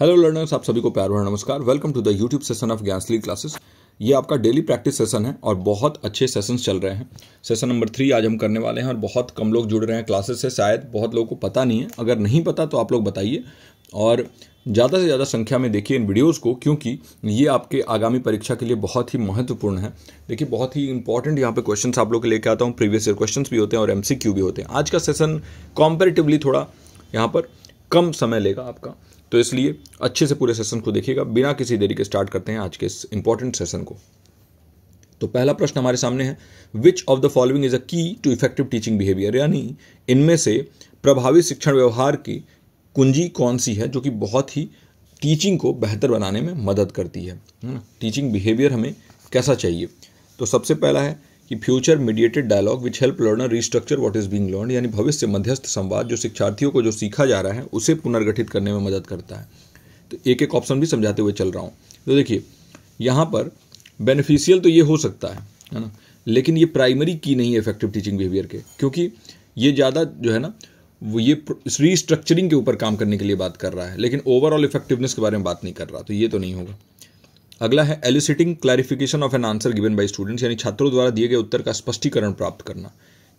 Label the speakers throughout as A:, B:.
A: Hello learners आप सभी को प्यार भरा नमस्कार welcome to the YouTube session of Gyansali classes ये आपका डेली प्रैक्टिस सेशन है और बहुत अच्छे सेशंस चल रहे हैं सेशन नंबर थ्री आज हम करने वाले हैं और बहुत कम लोग जुड़ रहे हैं क्लासेस से शायद बहुत लोगों को पता नहीं है अगर नहीं पता तो आप लोग बताइए और ज़्यादा से ज़्यादा संख्या में देखिए इन वीडियोज़ को क्योंकि ये आपके आगामी परीक्षा के लिए बहुत ही महत्वपूर्ण है देखिए बहुत ही इंपॉर्टेंट यहाँ पे क्वेश्चन आप लोग के लेके आता हूँ प्रीवियस ईयर क्वेश्चन भी होते हैं और एम भी होते हैं आज का सेशन कॉम्पेरेटिवली थोड़ा यहाँ पर कम समय लेगा आपका तो इसलिए अच्छे से पूरे सेशन को देखिएगा बिना किसी देरी के स्टार्ट करते हैं आज के इस इंपॉर्टेंट सेशन को तो पहला प्रश्न हमारे सामने है which of the following is a key to effective teaching behaviour यानी इनमें से प्रभावी शिक्षण व्यवहार की कुंजी कौन सी है जो कि बहुत ही टीचिंग को बेहतर बनाने में मदद करती है ना टीचिंग बिहेवियर हमें कैसा चाहिए तो सबसे पहला है कि future mediated dialogue which help learner restructure what is being learn यानी भविष्य मध्यस्थ संवाद जो शिक्षार्थियों को जो सीखा जा रहा है उसे पुनर्गठित करने में मदद करता है तो एक एक ऑप्शन भी समझाते हुए चल रहा हूँ तो देखिए यहाँ पर बेनिफिशियल तो ये हो सकता है है ना लेकिन ये प्राइमरी की नहीं है इफेक्टिव टीचिंग बिहेवियर के क्योंकि ये ज़्यादा जो है ना वो ये रीस्ट्रक्चरिंग के ऊपर काम करने के लिए बात कर रहा है लेकिन ओवरऑल इफेक्टिवनेस के बारे में बात नहीं कर रहा तो ये तो नहीं होगा अगला है eliciting clarification of an answer given by students यानी छात्रों द्वारा दिए गए उत्तर का स्पष्टीकरण प्राप्त करना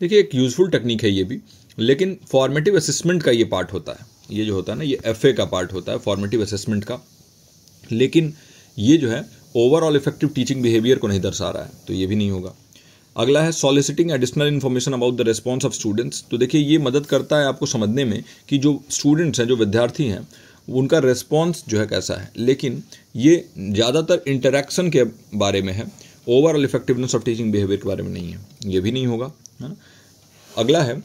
A: देखिए एक यूजफुल टेक्निक है ये भी लेकिन फॉर्मेटिव असेसमेंट का ये पार्ट होता है ये जो होता है ना ये एफ का पार्ट होता है फॉर्मेटिव असेसमेंट का लेकिन ये जो है ओवरऑल इफेक्टिव टीचिंग बिहेवियर को नहीं दर्शा रहा है तो ये भी नहीं होगा अगला है soliciting additional information about the response of students तो देखिए ये मदद करता है आपको समझने में कि जो स्टूडेंट्स हैं जो विद्यार्थी हैं उनका रिस्पॉन्स जो है कैसा है लेकिन ये ज़्यादातर इंटरेक्शन के बारे में है overall effectiveness of teaching behaviour के बारे में नहीं है ये भी नहीं होगा है ना अगला है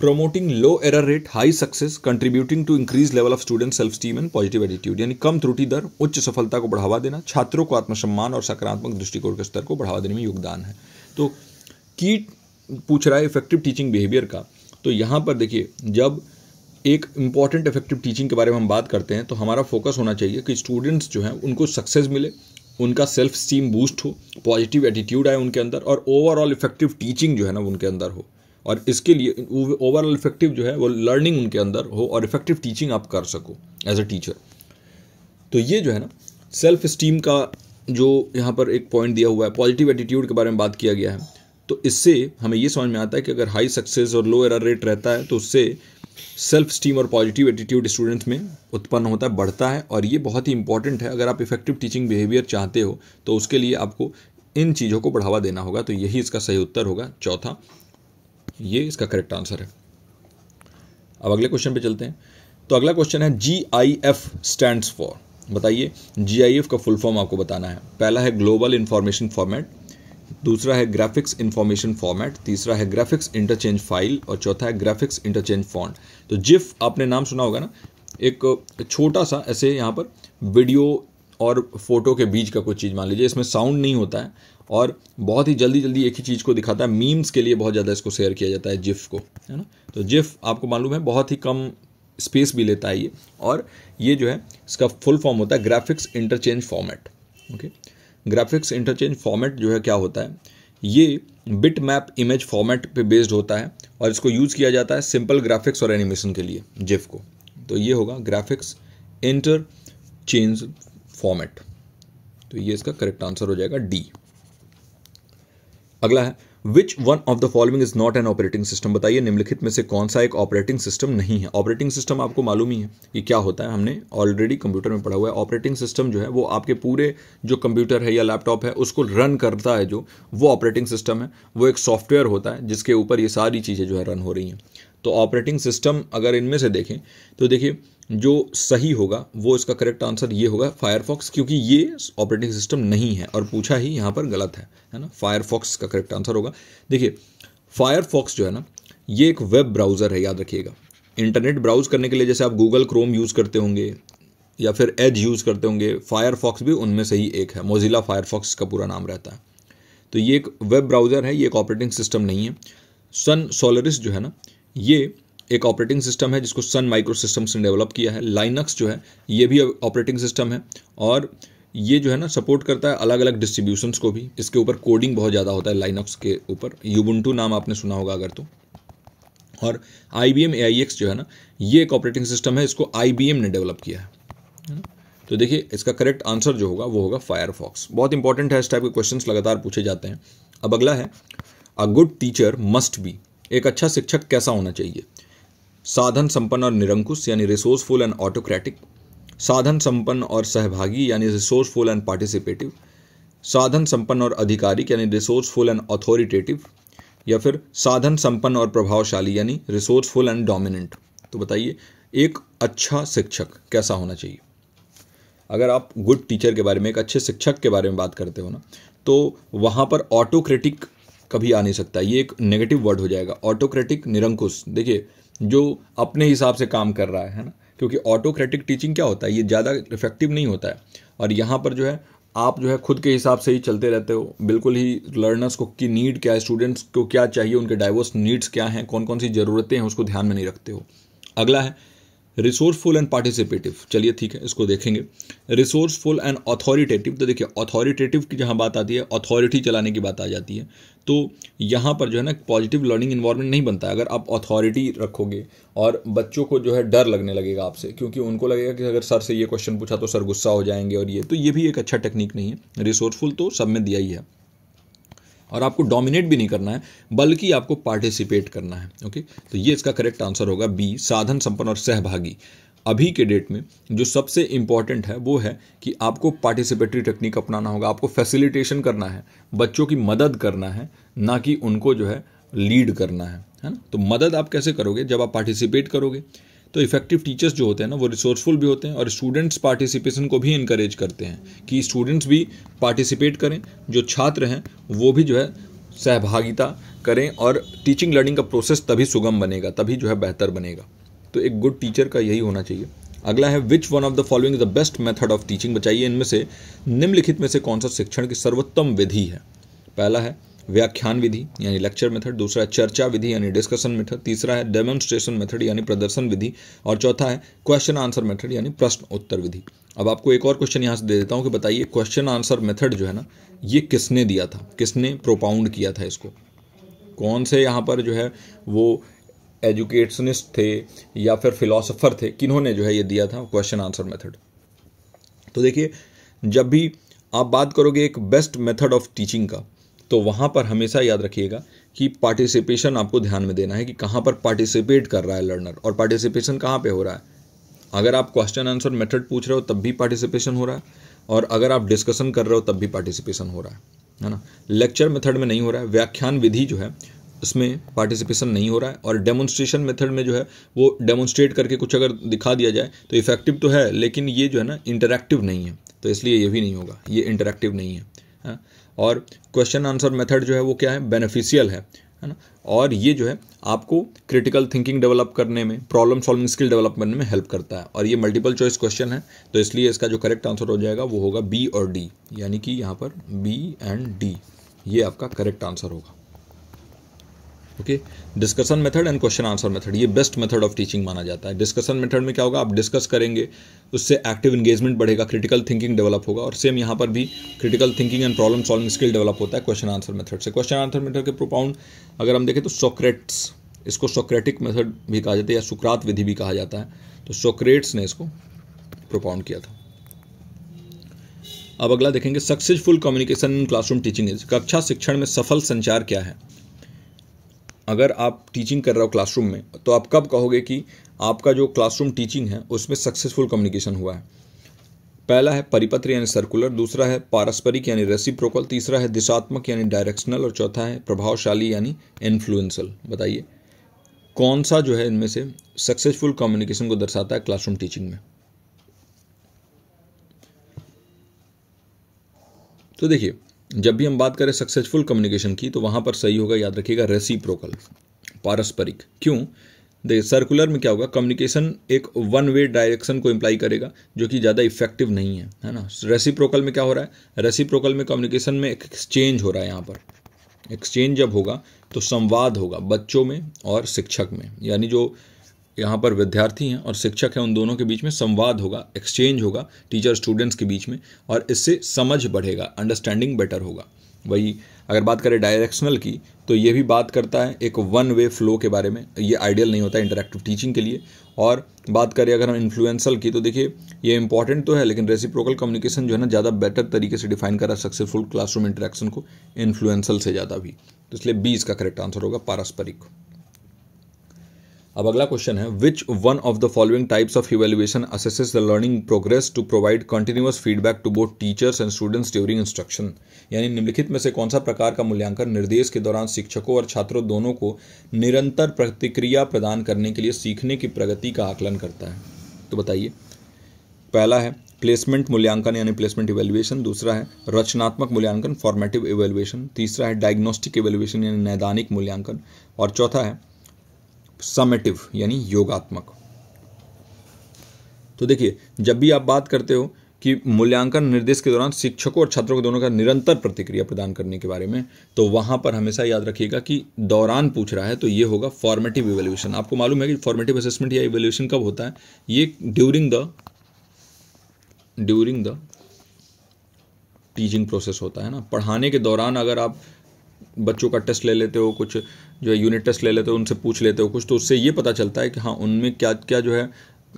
A: promoting low error rate high success contributing to increase level of student self esteem and positive attitude यानी कम त्रुटि दर उच्च सफलता को बढ़ावा देना छात्रों को आत्मसम्मान और सकारात्मक दृष्टिकोण के स्तर को बढ़ावा देने में योगदान है तो कीट पूछ रहा है इफेक्टिव टीचिंग बिहेवियर का तो यहाँ पर देखिए जब एक इम्पॉर्टेंट इफेक्टिव टीचिंग के बारे में हम बात करते हैं तो हमारा फोकस होना चाहिए कि स्टूडेंट्स जो हैं उनको सक्सेस मिले उनका सेल्फ स्टीम बूस्ट हो पॉजिटिव एटीट्यूड आए उनके अंदर और ओवरऑल इफेक्टिव टीचिंग जो है ना उनके अंदर हो और इसके लिए ओवरऑल इफेक्टिव जो है वो लर्निंग उनके अंदर हो और इफेक्टिव टीचिंग आप कर सको एज अ टीचर तो ये जो है ना सेल्फ स्टीम का जो यहाँ पर एक पॉइंट दिया हुआ है पॉजिटिव एटीट्यूड के बारे में बात किया गया है तो इससे हमें ये समझ में आता है कि अगर हाई सक्सेस और लो एरर रेट रहता है तो उससे सेल्फ स्टीम और पॉजिटिव एटीट्यूड स्टूडेंट्स में उत्पन्न होता है बढ़ता है और ये बहुत ही इंपॉर्टेंट है अगर आप इफेक्टिव टीचिंग बिहेवियर चाहते हो तो उसके लिए आपको इन चीज़ों को बढ़ावा देना होगा तो यही इसका सही उत्तर होगा चौथा ये इसका करेक्ट आंसर है अब अगले क्वेश्चन पे चलते हैं तो अगला क्वेश्चन है G I F stand for बताइए जी आई एफ का फुल फॉर्म आपको बताना है पहला है ग्लोबल इंफॉर्मेशन फॉर्मेट दूसरा है ग्राफिक्स इन्फॉर्मेशन फॉर्मेट तीसरा है ग्राफिक्स इंटरचेंज फाइल और चौथा है ग्राफिक्स इंटरचेंज फॉन्ट तो जिफ आपने नाम सुना होगा ना एक छोटा सा ऐसे यहाँ पर वीडियो और फोटो के बीच का कुछ चीज़ मान लीजिए इसमें साउंड नहीं होता है और बहुत ही जल्दी जल्दी एक ही चीज़ को दिखाता है मीम्स के लिए बहुत ज़्यादा इसको शेयर किया जाता है जिफ को है ना तो जिफ आपको मालूम है बहुत ही कम स्पेस भी लेता है ये और ये जो है इसका फुल फॉर्म होता है graphics interchange format okay graphics interchange format जो है क्या होता है ये बिट मैप इमेज फॉर्मेट पे बेस्ड होता है और इसको यूज़ किया जाता है सिंपल ग्राफिक्स और एनिमेशन के लिए जिफ को तो ये होगा ग्राफिक्स इंटर चेंज फॉर्मेट तो ये इसका करेक्ट आंसर हो जाएगा डी अगला है which one of the following is not an operating system बताइए निम्नलिखित में से कौन सा एक ऑपरेटिंग सिस्टम नहीं है ऑपरेटिंग सिस्टम आपको मालूम ही है कि क्या होता है हमने ऑलरेडी कंप्यूटर में पढ़ा हुआ है ऑपरेटिंग सिस्टम जो है वो आपके पूरे जो कंप्यूटर है या लैपटॉप है उसको रन करता है जो वो ऑपरेटिंग सिस्टम है वो एक सॉफ्टवेयर होता है जिसके ऊपर ये सारी चीज़ें जो है रन हो रही हैं तो ऑपरेटिंग सिस्टम अगर इनमें से देखें तो देखिए जो सही होगा वो इसका करेक्ट आंसर ये होगा फायरफॉक्स क्योंकि ये ऑपरेटिंग सिस्टम नहीं है और पूछा ही यहाँ पर गलत है है ना फायरफॉक्स का करेक्ट आंसर होगा देखिए फायरफॉक्स जो है ना ये एक वेब ब्राउज़र है याद रखिएगा इंटरनेट ब्राउज़ करने के लिए जैसे आप गूगल क्रोम यूज़ करते होंगे या फिर एज यूज़ करते होंगे फायरफॉक्स भी उनमें से ही एक है मोजिला फायरफॉक्स का पूरा नाम रहता है तो ये एक वेब ब्राउज़र है ये एक ऑपरेटिंग सिस्टम नहीं है सन सोलरिस जो है ना ये एक ऑपरेटिंग सिस्टम है जिसको सन माइक्रो सिस्टम्स ने डेवलप किया है लाइनक्स जो है ये भी ऑपरेटिंग सिस्टम है और ये जो है ना सपोर्ट करता है अलग अलग डिस्ट्रीब्यूशंस को भी इसके ऊपर कोडिंग बहुत ज़्यादा होता है लाइनक्स के ऊपर यूबुंटू नाम आपने सुना होगा अगर तो और I B M A I X जो है ना ये एक ऑपरेटिंग सिस्टम है इसको आई बी एम ने डेवलप किया है तो देखिए इसका करेक्ट आंसर जो होगा वो होगा फायरफॉक्स बहुत इंपॉर्टेंट है इस टाइप के क्वेश्चन लगातार पूछे जाते हैं अब अगला है a good teacher must be एक अच्छा शिक्षक कैसा होना चाहिए साधन संपन्न और निरंकुश यानी रिसोर्सफुल एंड ऑटोक्रेटिक साधन संपन्न और सहभागी यानी रिसोर्सफुल एंड पार्टिसिपेटिव साधन संपन्न और अधिकारिक यानी रिसोर्सफुल एंड अथॉरिटेटिव या फिर साधन संपन्न और प्रभावशाली यानी रिसोर्सफुल एंड डोमिनेंट तो बताइए एक अच्छा शिक्षक कैसा होना चाहिए अगर आप गुड टीचर के बारे में एक अच्छे शिक्षक के बारे में बात करते हो ना तो वहाँ पर ऑटोक्रेटिक कभी आ नहीं सकता ये एक नेगेटिव वर्ड हो जाएगा ऑटोक्रेटिक निरंकुश देखिए जो अपने हिसाब से काम कर रहा है है ना क्योंकि ऑटोक्रेटिक टीचिंग क्या होता है ये ज़्यादा इफेक्टिव नहीं होता है और यहाँ पर जो है आप जो है खुद के हिसाब से ही चलते रहते हो बिल्कुल ही लर्नर्स को की नीड क्या है स्टूडेंट्स को क्या चाहिए उनके डाइवर्स नीड्स क्या हैं कौन कौन सी ज़रूरतें हैं उसको ध्यान में नहीं रखते हो अगला है रिसोर्सफुल एंड पार्टिसिपेटिव चलिए ठीक है इसको देखेंगे रिसोर्सफुल एंड अथॉरिटेटिव तो देखिए अथॉरिटेटिव की जहाँ बात आती है अथॉरिटी चलाने की बात आ जाती है तो यहाँ पर जो है ना पॉजिटिव लर्निंग इन्वायरमेंट नहीं बनता है अगर आप अथॉरिटी रखोगे और बच्चों को जो है डर लगने लगेगा आपसे क्योंकि उनको लगेगा कि अगर सर से ये क्वेश्चन पूछा तो सर गुस्सा हो जाएंगे और ये तो ये भी एक अच्छा टेक्निक नहीं है रिसोर्सफुल तो सब में दिया ही है और आपको डोमिनेट भी नहीं करना है बल्कि आपको पार्टिसिपेट करना है ओके तो ये इसका करेक्ट आंसर होगा बी साधन संपन्न और सहभागी अभी के डेट में जो सबसे इम्पॉर्टेंट है वो है कि आपको पार्टिसिपेटरी टेक्निक अपनाना होगा आपको फैसिलिटेशन करना है बच्चों की मदद करना है ना कि उनको जो है लीड करना है है ना तो मदद आप कैसे करोगे जब आप पार्टिसिपेट करोगे तो इफेक्टिव टीचर्स जो होते हैं ना वो रिसोर्सफुल भी होते हैं और स्टूडेंट्स पार्टिसिपेशन को भी इनक्रेज करते हैं कि स्टूडेंट्स भी पार्टिसिपेट करें जो छात्र हैं वो भी जो है सहभागिता करें और टीचिंग लर्निंग का प्रोसेस तभी सुगम बनेगा तभी जो है बेहतर बनेगा तो एक गुड टीचर का यही होना चाहिए अगला है which one of the following the best method of teaching बचाइए इनमें से निम्नलिखित में से कौन सा शिक्षण की सर्वोत्तम विधि है पहला है व्याख्यान विधि यानी लेक्चर मेथड दूसरा है चर्चा विधि यानी डिस्कशन मेथड तीसरा है डेमोन्स्ट्रेशन मेथड यानी प्रदर्शन विधि और चौथा है क्वेश्चन आंसर मेथड यानी प्रश्न उत्तर विधि अब आपको एक और क्वेश्चन यहाँ से दे देता हूँ कि बताइए क्वेश्चन आंसर मेथड जो है ना ये किसने दिया था किसने प्रोपाउंड किया था इसको कौन से यहाँ पर जो है वो एजुकेशनिस्ट थे या फिर फिलोसोफर थे किन्होंने जो है ये दिया था क्वेश्चन आंसर मेथड तो देखिए जब भी आप बात करोगे एक बेस्ट मेथड ऑफ टीचिंग का तो वहाँ पर हमेशा याद रखिएगा कि पार्टिसिपेशन आपको ध्यान में देना है कि कहाँ पर पार्टिसिपेट कर रहा है लर्नर और पार्टिसिपेशन कहाँ पे हो रहा है अगर आप क्वेश्चन आंसर मेथड पूछ रहे हो तब भी पार्टिसिपेशन हो रहा है और अगर आप डिस्कशन कर रहे हो तब भी पार्टिसिपेशन हो रहा है है ना लेक्चर मेथड में नहीं हो रहा है व्याख्यान विधि जो है उसमें पार्टिसिपेशन नहीं हो रहा है और डेमोन्स्ट्रेशन मेथड में जो है वो डेमोन्स्ट्रेट करके कुछ अगर दिखा दिया जाए तो इफेक्टिव तो है लेकिन ये जो है ना इंटरेक्टिव नहीं है तो इसलिए ये भी नहीं होगा ये इंटरेक्टिव नहीं है हाँ? और क्वेश्चन आंसर मेथड जो है वो क्या है बेनिफिशियल है है ना और ये जो है आपको क्रिटिकल थिंकिंग डेवलप करने में प्रॉब्लम सॉल्विंग स्किल डेवलप करने में हेल्प करता है और ये मल्टीपल चॉइस क्वेश्चन है तो इसलिए इसका जो करेक्ट आंसर हो जाएगा वो होगा बी और डी यानी कि यहाँ पर बी एंड डी ये आपका करेक्ट आंसर होगा okay discussion method and question answer method ये बेस्ट मेथड ऑफ टीचिंग माना जाता है डिस्कशन मेथड में क्या होगा आप डिस्कस करेंगे उससे एक्टिव इंगेजमेंट बढ़ेगा क्रिटिकल थिंकिंग डेवलप होगा और सेम यहाँ पर भी critical thinking and problem solving skill develop होता है क्वेश्चन आंसर मेथड से क्वेश्चन आंसर मेथड के प्रोपाउंड अगर हम देखें तो सोक्रेट्स इसको सोक्रेटिक मेथड भी कहा जाता है या सुक्रात विधि भी कहा जाता है तो सोक्रेट्स ने इसको प्रोपाउंड किया था अब अगला देखेंगे successful communication in classroom teaching is कक्षा शिक्षण में सफल संचार क्या है अगर आप टीचिंग कर रहे हो क्लासरूम में तो आप कब कहोगे कि आपका जो क्लासरूम टीचिंग है उसमें सक्सेसफुल कम्युनिकेशन हुआ है पहला है परिपत्र यानी सर्कुलर दूसरा है पारस्परिक यानी रेसिप्रोकल तीसरा है दिशात्मक यानी डायरेक्शनल और चौथा है प्रभावशाली यानी इन्फ्लुएंसल बताइए कौन सा जो है इनमें से सक्सेसफुल कम्युनिकेशन को दर्शाता है क्लासरूम टीचिंग में तो देखिए जब भी हम बात करें सक्सेसफुल कम्युनिकेशन की तो वहाँ पर सही होगा याद रखिएगा रेसिप्रोकल पारस्परिक क्यों देखिए सर्कुलर में क्या होगा कम्युनिकेशन एक वन वे डायरेक्शन को इम्प्लाई करेगा जो कि ज़्यादा इफेक्टिव नहीं है है ना रेसिप्रोकल में क्या हो रहा है रेसिप्रोकल में कम्युनिकेशन में एक एक्सचेंज हो रहा है यहाँ पर एक्सचेंज जब होगा तो संवाद होगा बच्चों में और शिक्षक में यानी जो यहाँ पर विद्यार्थी हैं और शिक्षक हैं उन दोनों के बीच में संवाद होगा एक्सचेंज होगा टीचर स्टूडेंट्स के बीच में और इससे समझ बढ़ेगा अंडरस्टैंडिंग बेटर होगा वही अगर बात करें डायरेक्शनल की तो ये भी बात करता है एक वन वे फ्लो के बारे में ये आइडियल नहीं होता इंटरेक्टिव टीचिंग के लिए और बात करें अगर हम इन्फ्लुएंसल की तो देखिए ये इंपॉर्टेंट तो है लेकिन रेसिप्रोकल कम्युनिकेशन जो है ना ज़्यादा बेटर तरीके से डिफाइन करा सक्सेसफुल क्लासरूम इंटरेक्शन को इन्फ्लुएंसल से ज़्यादा भी तो इसलिए बी इसका करेक्ट आंसर होगा पारस्परिक अब अगला क्वेश्चन है which one of the following types of evaluation assesses the learning progress to provide continuous feedback to both teachers and students during instruction यानी निम्नलिखित में से कौन सा प्रकार का मूल्यांकन निर्देश के दौरान शिक्षकों और छात्रों दोनों को निरंतर प्रतिक्रिया प्रदान करने के लिए सीखने की प्रगति का आकलन करता है तो बताइए पहला है प्लेसमेंट मूल्यांकन यानी प्लेसमेंट इवेल्युएशन दूसरा है रचनात्मक मूल्यांकन फॉर्मेटिव इवेल्युएशन तीसरा है डायग्नोस्टिक इवेल्युएशन यानी नैदानिक मूल्यांकन और चौथा है समेटिव यानी योगात्मक तो देखिए जब भी आप बात करते हो कि मूल्यांकन निर्देश के दौरान शिक्षकों और छात्रों के दोनों का निरंतर प्रतिक्रिया प्रदान करने के बारे में तो वहां पर हमेशा याद रखिएगा कि दौरान पूछ रहा है तो ये होगा फॉर्मेटिव इवेल्यूशन आपको मालूम है कि फॉर्मेटिव असेसमेंट या इवेल्यूशन कब होता है ये during the during the teaching process होता है ना पढ़ाने के दौरान अगर आप बच्चों का टेस्ट ले लेते हो कुछ जो है यूनिट टेस्ट ले लेते हो उनसे पूछ लेते हो कुछ तो उससे ये पता चलता है कि हाँ उनमें क्या क्या जो है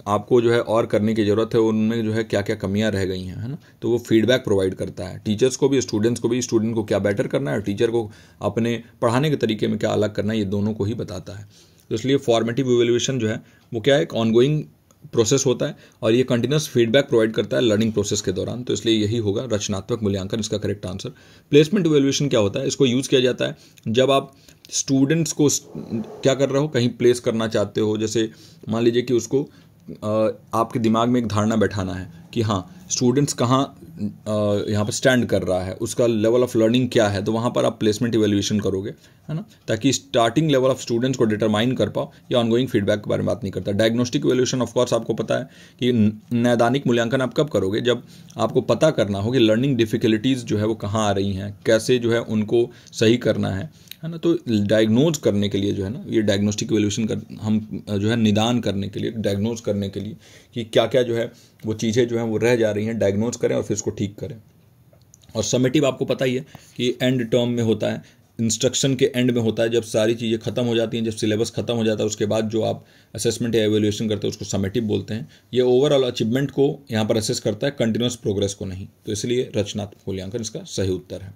A: आपको जो है और करने की ज़रूरत है उनमें जो है क्या क्या कमियां रह गई हैं है ना तो वो फीडबैक प्रोवाइड करता है टीचर्स को भी स्टूडेंट्स को भी स्टूडेंट को क्या बेटर करना है और टीचर को अपने पढ़ाने के तरीके में क्या अलग करना है ये दोनों को ही बताता है तो इसलिए फॉर्मेटिव इवेल्यूशन जो है वो क्या है एक ऑनगोइंग प्रोसेस होता है और ये कंटिन्यूस फीडबैक प्रोवाइड करता है लर्निंग प्रोसेस के दौरान तो इसलिए यही होगा रचनात्मक मूल्यांकन इसका करेक्ट आंसर प्लेसमेंट इवेल्युएशन क्या होता है इसको यूज़ किया जाता है जब आप स्टूडेंट्स को क्या कर रहे हो कहीं प्लेस करना चाहते हो जैसे मान लीजिए कि उसको आपके दिमाग में एक धारणा बैठाना है कि हाँ स्टूडेंट्स कहाँ यहाँ पर स्टैंड कर रहा है उसका लेवल ऑफ लर्निंग क्या है तो वहाँ पर आप प्लेसमेंट इवेल्यूशन करोगे है ना ताकि स्टार्टिंग लेवल ऑफ स्टूडेंट्स को डिटरमाइन कर पाओ या ऑनगोइंग फीडबैक के बारे में बात नहीं करता डायग्नोस्टिक इवेल्यूशन ऑफकोर्स आपको पता है कि नैदानिक मूल्यांकन आप कब करोगे जब आपको पता करना हो कि लर्निंग डिफिकल्टीज़ जो है वो कहाँ आ रही हैं कैसे जो है उनको सही करना है है ना तो डायग्नोज करने के लिए जो है ना ये डायग्नोस्टिक वेल्यूशन कर हम जो है निदान करने के लिए डायग्नोज करने के लिए कि क्या क्या जो है वो चीज़ें जो हैं वो रह जा रही हैं डायग्नोज करें और फिर उसको ठीक करें और समेटिव आपको पता ही है कि एंड टर्म में होता है इंस्ट्रक्शन के एंड में होता है जब सारी चीज़ें खत्म हो जाती हैं जब सिलेबस खत्म हो जाता है उसके बाद जो आप असेसमेंट या एवेल्यूशन करते हैं उसको समेटिव बोलते हैं ये ओवरऑल अचीवमेंट को यहाँ पर असेस करता है कंटिन्यूस प्रोग्रेस को नहीं तो इसलिए रचनात्मक मूल्यांकन इसका सही उत्तर है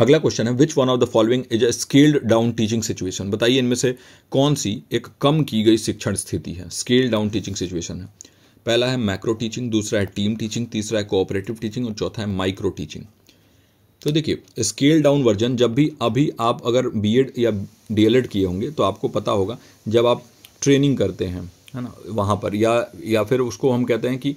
A: अगला क्वेश्चन है which one of the following is a scaled down teaching situation बताइए इनमें से कौन सी एक कम की गई शिक्षण स्थिति है स्केल डाउन टीचिंग सिचुएशन है पहला है मैक्रो टीचिंग दूसरा है टीम टीचिंग तीसरा है कोऑपरेटिव टीचिंग और चौथा है माइक्रो टीचिंग तो देखिए स्केल डाउन वर्जन जब भी अभी आप अगर बी या डी किए होंगे तो आपको पता होगा जब आप ट्रेनिंग करते हैं है ना वहाँ पर या या फिर उसको हम कहते हैं कि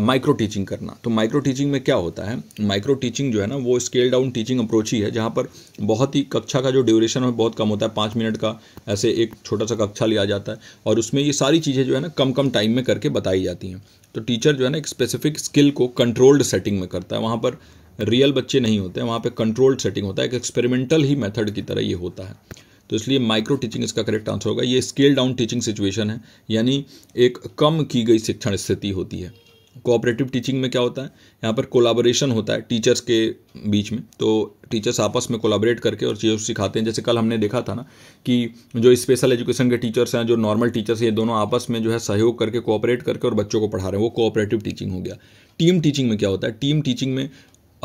A: माइक्रो टीचिंग करना तो माइक्रो टीचिंग में क्या होता है माइक्रो टीचिंग जो है ना वो स्केल डाउन टीचिंग अप्रोच ही है जहाँ पर बहुत ही कक्षा का जो ड्यूरेशन है बहुत कम होता है पाँच मिनट का ऐसे एक छोटा सा कक्षा लिया जाता है और उसमें ये सारी चीज़ें जो है ना कम कम टाइम में करके बताई जाती हैं तो टीचर जो है ना एक स्पेसिफिक स्किल को कंट्रोल्ड सेटिंग में करता है वहाँ पर रियल बच्चे नहीं होते हैं वहाँ पर कंट्रोल्ड सेटिंग होता है एक एक्सपेरिमेंटल ही मेथड की तरह ये होता है तो इसलिए माइक्रो टीचिंग इसका करेक्ट आंसर होगा ये स्केल डाउन टीचिंग सिचुएशन है यानी एक कम की गई शिक्षण स्थिति होती है कोऑपरेटिव टीचिंग में क्या होता है यहाँ पर कोलाबोरेशन होता है टीचर्स के बीच में तो टीचर्स आपस में कोलाबरेट करके और चीज़ सिखाते हैं जैसे कल हमने देखा था ना कि जो स्पेशल एजुकेशन के टीचर्स हैं जो नॉर्मल टीचर्स हैं ये दोनों आपस में जो है सहयोग करके कोऑपरेट करके और बच्चों को पढ़ा रहे हैं वो कोऑपरेटिव टीचिंग हो गया टीम टीचिंग में क्या होता है टीम टीचिंग में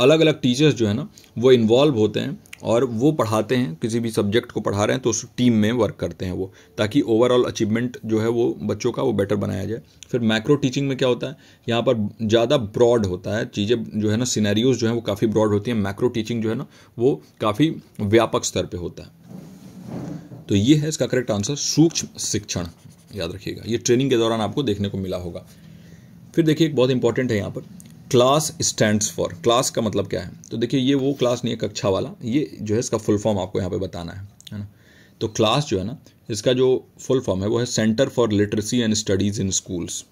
A: अलग अलग टीचर्स जो है ना वो इन्वॉल्व होते हैं और वो पढ़ाते हैं किसी भी सब्जेक्ट को पढ़ा रहे हैं तो उस टीम में वर्क करते हैं वो ताकि ओवरऑल अचीवमेंट जो है वो बच्चों का वो बेटर बनाया जाए फिर मैक्रो टीचिंग में क्या होता है यहाँ पर ज़्यादा ब्रॉड होता है चीज़ें जो है ना सिनेरियोज़ जो है वो काफ़ी ब्रॉड होती हैं मैक्रो टीचिंग जो है ना वो काफ़ी व्यापक स्तर पर होता है तो ये है इसका करेक्ट आंसर सूक्ष्म शिक्षण याद रखिएगा ये ट्रेनिंग के दौरान आपको देखने को मिला होगा फिर देखिए एक बहुत इंपॉर्टेंट है यहाँ पर क्लास स्टैंड्स फॉर क्लास का मतलब क्या है तो देखिए ये वो क्लास नहीं है कक्षा वाला ये जो है इसका फुल फॉर्म आपको यहाँ पे बताना है है ना तो क्लास जो है ना इसका जो फुल फॉर्म है वो है centre for literacy and studies in schools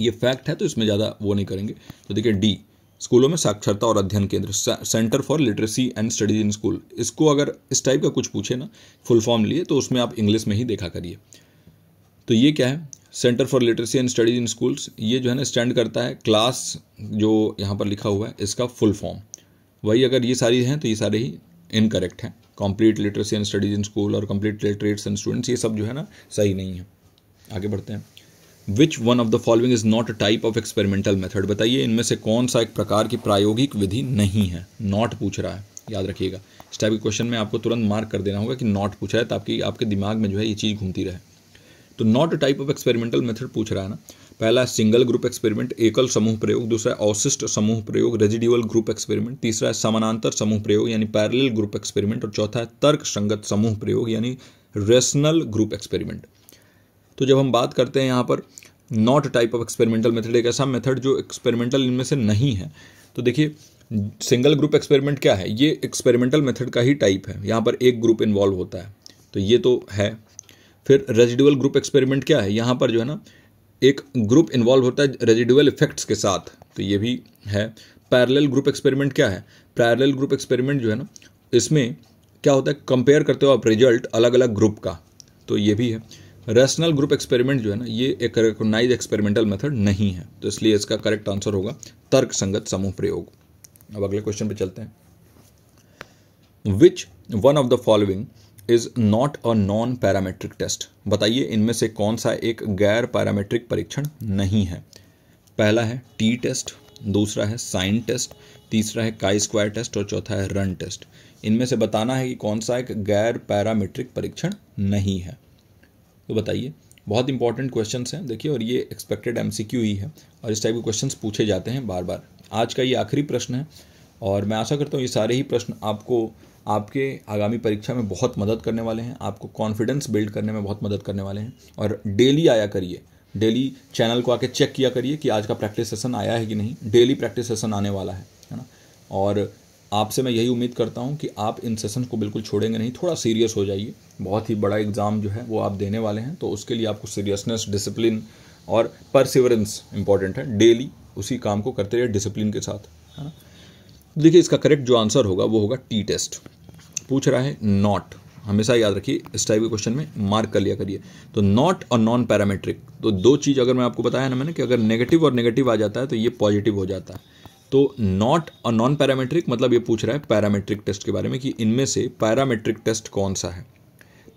A: ये फैक्ट है तो इसमें ज़्यादा वो नहीं करेंगे तो देखिए डी स्कूलों में साक्षरता और अध्ययन केंद्र centre for literacy and studies in school इसको अगर इस टाइप का कुछ पूछे ना फुल फॉर्म लिए तो उसमें आप इंग्लिश में ही देखा करिए तो ये क्या है centre for literacy and studies in schools ये जो है ना स्टैंड करता है क्लास जो यहाँ पर लिखा हुआ है इसका फुल फॉर्म वही अगर ये सारी हैं तो ये सारे ही इनकरेक्ट हैं complete literacy and studies in school और कंप्लीट लिटरेट्स एंड स्टूडेंट्स ये सब जो है ना सही नहीं है आगे बढ़ते हैं which one of the following is not a type of experimental method बताइए इनमें से कौन सा एक प्रकार की प्रायोगिक विधि नहीं है नॉट पूछ रहा है याद रखिएगा इस टाइप के क्वेश्चन में आपको तुरंत मार्क कर देना होगा कि नॉट पूछा है ताकि आपके दिमाग में जो है ये चीज़ घूमती रहे तो not type of experimental method पूछ रहा है ना पहला सिंगल ग्रुप एक्सपेरिमेंट एकल समूह प्रयोग दूसरा है अवशिष्ट समूह प्रयोग रेजिडियल ग्रुप एक्सपेरिमेंट तीसरा है समानांतर समूह प्रयोग यानी पैरेलल ग्रुप एक्सपेरिमेंट और चौथा है तर्क संगत समूह प्रयोग यानी रेशनल ग्रुप एक्सपेरिमेंट तो जब हम बात करते हैं यहाँ पर not type of experimental method एक ऐसा मेथड जो एक्सपेरिमेंटल इनमें से नहीं है तो देखिए सिंगल ग्रुप एक्सपेरिमेंट क्या है ये एक्सपेरिमेंटल मेथड का ही टाइप है यहाँ पर एक ग्रुप इन्वॉल्व होता है तो ये तो है फिर रेजिडुअल ग्रुप एक्सपेरिमेंट क्या है यहाँ पर जो है ना एक ग्रुप इन्वॉल्व होता है रेजिडुअल इफेक्ट्स के साथ तो ये भी है पैरेलल ग्रुप एक्सपेरिमेंट क्या है पैरेलल ग्रुप एक्सपेरिमेंट जो है ना इसमें क्या होता है कंपेयर करते हो आप रिजल्ट अलग अलग ग्रुप का तो ये भी है रैशनल ग्रुप एक्सपेरिमेंट जो है ना ये एक रिकोगनाइज एक्सपेरिमेंटल मेथड नहीं है तो इसलिए इसका करेक्ट आंसर होगा तर्क संगत समूह प्रयोग अब अगले क्वेश्चन पे चलते हैं which one of the following is not a non parametric test बताइए इनमें से कौन सा एक गैर पैरामेट्रिक परीक्षण नहीं है पहला है टी टेस्ट दूसरा है साइन टेस्ट तीसरा है काई स्क्वायर टेस्ट और चौथा है रन टेस्ट इनमें से बताना है कि कौन सा एक गैर पैरामेट्रिक परीक्षण नहीं है तो बताइए बहुत इंपॉर्टेंट क्वेश्चन हैं देखिए और ये एक्सपेक्टेड एम ही है और इस टाइप के क्वेश्चन पूछे जाते हैं बार बार आज का ये आखिरी प्रश्न है और मैं आशा करता हूँ ये सारे ही प्रश्न आपको आपके आगामी परीक्षा में बहुत मदद करने वाले हैं आपको कॉन्फिडेंस बिल्ड करने में बहुत मदद करने वाले हैं और डेली आया करिए डेली चैनल को आके चेक किया करिए कि आज का प्रैक्टिस सेशन आया है कि नहीं डेली प्रैक्टिस सेशन आने वाला है है ना और आपसे मैं यही उम्मीद करता हूँ कि आप इन सेशन को बिल्कुल छोड़ेंगे नहीं थोड़ा सीरियस हो जाइए बहुत ही बड़ा एग्ज़ाम जो है वो आप देने वाले हैं तो उसके लिए आपको सीरियसनेस डिसिप्लिन और परसिवरेंस इंपॉर्टेंट है डेली उसी काम को करते रहिए डिसिप्लिन के साथ है ना देखिए इसका करेक्ट जो आंसर होगा वो होगा टी टेस्ट पूछ रहा है नॉट हमेशा याद रखिए इस टाइप के क्वेश्चन में मार्क कर लिया करिए तो नॉट और नॉन पैरामेट्रिक तो दो चीज़ अगर मैं आपको बताया ना मैंने कि अगर नेगेटिव और नेगेटिव आ जाता है तो ये पॉजिटिव हो जाता है तो नॉट और नॉन पैरामेट्रिक मतलब ये पूछ रहा है पैरामेट्रिक टेस्ट के बारे में कि इनमें से पैरामेट्रिक टेस्ट कौन सा है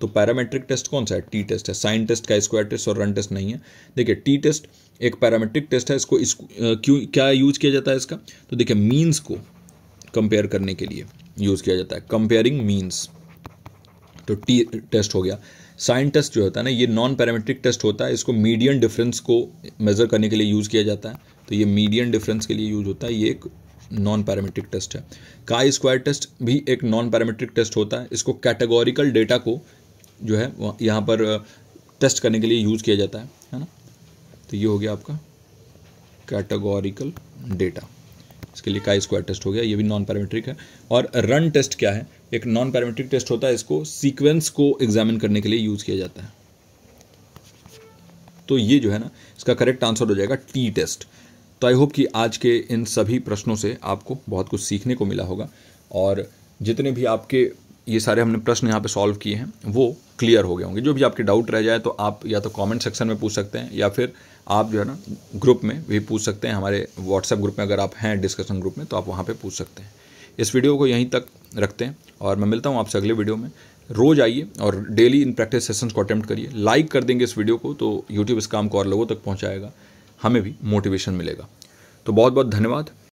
A: तो पैरामेट्रिक टेस्ट कौन सा है टी टेस्ट है sign test chi square test और रन टेस्ट नहीं है देखिए टी टेस्ट एक पैरामेट्रिक टेस्ट है इसको इस क्यों क्या यूज किया जाता है इसका तो देखिए मीन्स को कंपेयर करने के लिए यूज़ किया जाता है कंपेयरिंग मीन्स तो टी टेस्ट हो गया साइन टेस्ट जो होता है ना ये नॉन पैरामेट्रिक टेस्ट होता है इसको मीडियन डिफरेंस को मेज़र करने के लिए यूज़ किया जाता है तो ये मीडियन डिफरेंस के लिए यूज होता है ये एक नॉन पैरामेट्रिक टेस्ट है काई स्क्वायर टेस्ट भी एक नॉन पैरामेट्रिक टेस्ट होता है इसको कैटेगोरिकल डेटा को जो है यहाँ पर टेस्ट करने के लिए यूज़ किया जाता है है ना तो ये हो गया आपका कैटेगोरिकल डेटा इसके लिए काई स्क्वायर टेस्ट हो गया ये भी नॉन पैरामेट्रिक है और रन टेस्ट क्या है एक नॉन पैरामेट्रिक टेस्ट होता है इसको सीक्वेंस को एग्जामिन करने के लिए यूज़ किया जाता है तो ये जो है ना इसका करेक्ट आंसर हो जाएगा टी टेस्ट तो आई होप कि आज के इन सभी प्रश्नों से आपको बहुत कुछ सीखने को मिला होगा और जितने भी आपके ये सारे हमने प्रश्न यहाँ पे सॉल्व किए हैं वो क्लियर हो गए होंगे जो भी आपके डाउट रह जाए तो आप या तो कमेंट सेक्शन में पूछ सकते हैं या फिर आप जो है ना ग्रुप में भी पूछ सकते हैं हमारे व्हाट्सएप ग्रुप में अगर आप हैं डिस्कशन ग्रुप में तो आप वहाँ पर पूछ सकते हैं इस वीडियो को यहीं तक रखते हैं और मैं मिलता हूँ आपसे अगले वीडियो में रोज़ आइए और डेली इन प्रैक्टिस सेशंस को अटैम्प्ट करिए लाइक कर देंगे इस वीडियो को तो यूट्यूब इस काम को और लोगों तक पहुँचाएगा हमें भी मोटिवेशन मिलेगा तो बहुत बहुत धन्यवाद